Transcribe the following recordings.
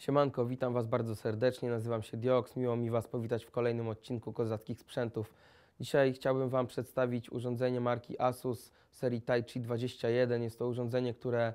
Siemanko, witam Was bardzo serdecznie, nazywam się Dioks, miło mi Was powitać w kolejnym odcinku Kozackich Sprzętów. Dzisiaj chciałbym Wam przedstawić urządzenie marki Asus serii Tai Chi 21. Jest to urządzenie, które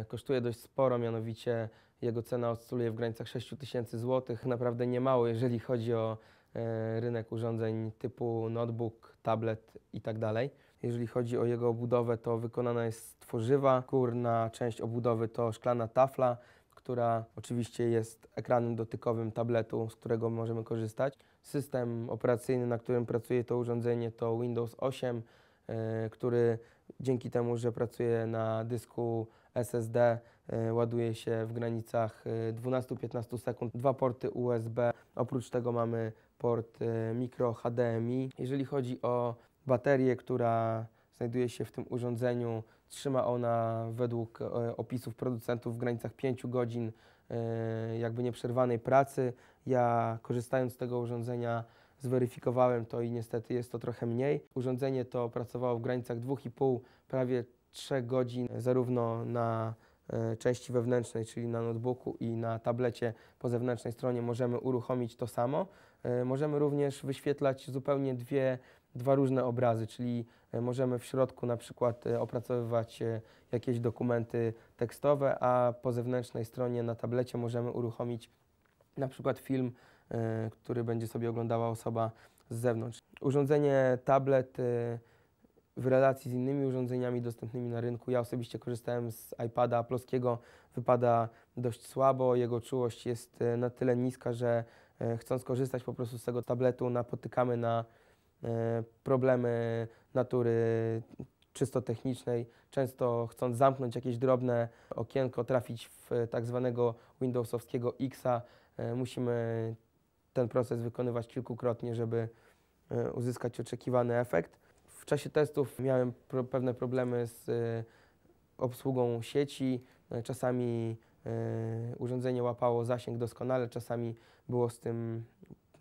y, kosztuje dość sporo, mianowicie jego cena oscyluje w granicach 6000 zł. Naprawdę niemało, jeżeli chodzi o y, rynek urządzeń typu notebook, tablet itd. Tak jeżeli chodzi o jego obudowę, to wykonana jest z tworzywa, górna część obudowy to szklana tafla, która oczywiście jest ekranem dotykowym tabletu, z którego możemy korzystać. System operacyjny, na którym pracuje to urządzenie, to Windows 8, e, który dzięki temu, że pracuje na dysku SSD, e, ładuje się w granicach 12-15 e, sekund. Dwa porty USB, oprócz tego mamy port mikro HDMI. Jeżeli chodzi o baterię, która znajduje się w tym urządzeniu. Trzyma ona według e, opisów producentów w granicach 5 godzin e, jakby nieprzerwanej pracy. Ja korzystając z tego urządzenia zweryfikowałem to i niestety jest to trochę mniej. Urządzenie to pracowało w granicach 2,5 prawie 3 godzin zarówno na e, części wewnętrznej, czyli na notebooku i na tablecie po zewnętrznej stronie możemy uruchomić to samo. Możemy również wyświetlać zupełnie dwie dwa różne obrazy, czyli e, możemy w środku na przykład e, opracowywać e, jakieś dokumenty tekstowe, a po zewnętrznej stronie na tablecie możemy uruchomić na przykład film, który będzie sobie oglądała osoba z zewnątrz. Urządzenie tablet w relacji z innymi urządzeniami dostępnymi na rynku. Ja osobiście korzystałem z iPada Apple'owskiego, wypada dość słabo, jego czułość jest na tyle niska, że chcąc korzystać po prostu z tego tabletu napotykamy na E, problemy natury czysto technicznej, często chcąc zamknąć jakieś drobne okienko, trafić w tak zwanego Windowsowskiego X-a, e, musimy ten proces wykonywać kilkukrotnie, żeby e, uzyskać oczekiwany efekt. W czasie testów miałem pro pewne problemy z obsługą sieci, czasami urządzenie łapało zasięg doskonale, czasami było z tym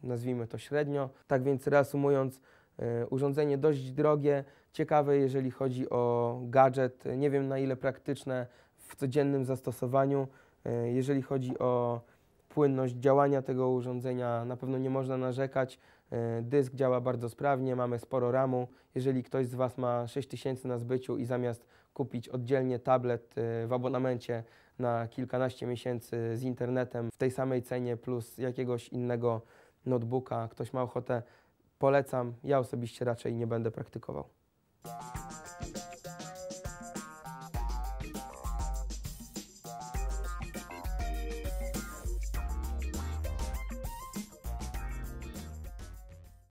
nazwijmy to średnio. Tak więc reasumując, e, urządzenie dość drogie, ciekawe jeżeli chodzi o gadżet, nie wiem na ile praktyczne w codziennym zastosowaniu. E, jeżeli chodzi o płynność działania tego urządzenia, na pewno nie można narzekać. E, dysk działa bardzo sprawnie, mamy sporo ramu. Jeżeli ktoś z Was ma 6000 na zbyciu i zamiast kupić oddzielnie tablet w abonamencie na kilkanaście miesięcy z internetem w tej samej cenie plus jakiegoś innego notebooka, ktoś ma ochotę, polecam. Ja osobiście raczej nie będę praktykował.